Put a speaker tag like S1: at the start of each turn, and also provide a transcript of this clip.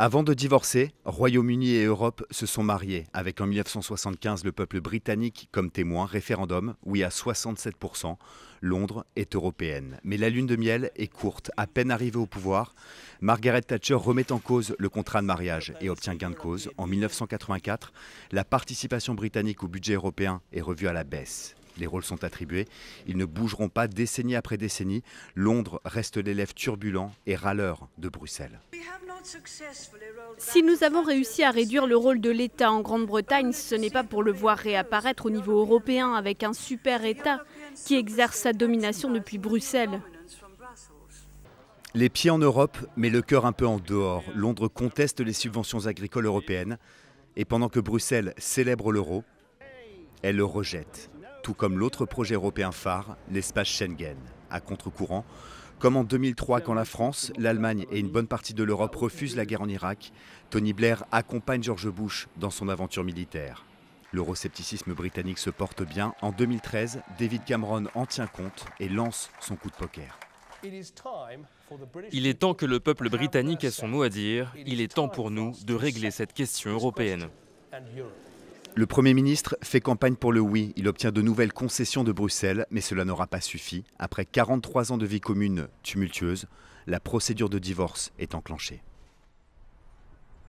S1: Avant de divorcer, Royaume-Uni et Europe se sont mariés, avec en 1975 le peuple britannique comme témoin, référendum, oui à 67%. Londres est européenne. Mais la lune de miel est courte. À peine arrivée au pouvoir, Margaret Thatcher remet en cause le contrat de mariage et obtient gain de cause. En 1984, la participation britannique au budget européen est revue à la baisse les rôles sont attribués. Ils ne bougeront pas décennie après décennie. Londres reste l'élève turbulent et râleur de Bruxelles.
S2: Si nous avons réussi à réduire le rôle de l'État en Grande-Bretagne, ce n'est pas pour le voir réapparaître au niveau européen avec un super État qui exerce sa domination depuis Bruxelles.
S1: Les pieds en Europe, mais le cœur un peu en dehors. Londres conteste les subventions agricoles européennes. Et pendant que Bruxelles célèbre l'euro, elle le rejette tout comme l'autre projet européen phare, l'espace Schengen, à contre-courant. Comme en 2003, quand la France, l'Allemagne et une bonne partie de l'Europe refusent la guerre en Irak, Tony Blair accompagne George Bush dans son aventure militaire. L'euroscepticisme britannique se porte bien. En 2013, David Cameron en tient compte et lance son coup de poker. Il est temps que le peuple britannique ait son mot à dire. Il est temps pour nous de régler cette question européenne. Le Premier ministre fait campagne pour le oui. Il obtient de nouvelles concessions de Bruxelles, mais cela n'aura pas suffi. Après 43 ans de vie commune tumultueuse, la procédure de divorce est enclenchée.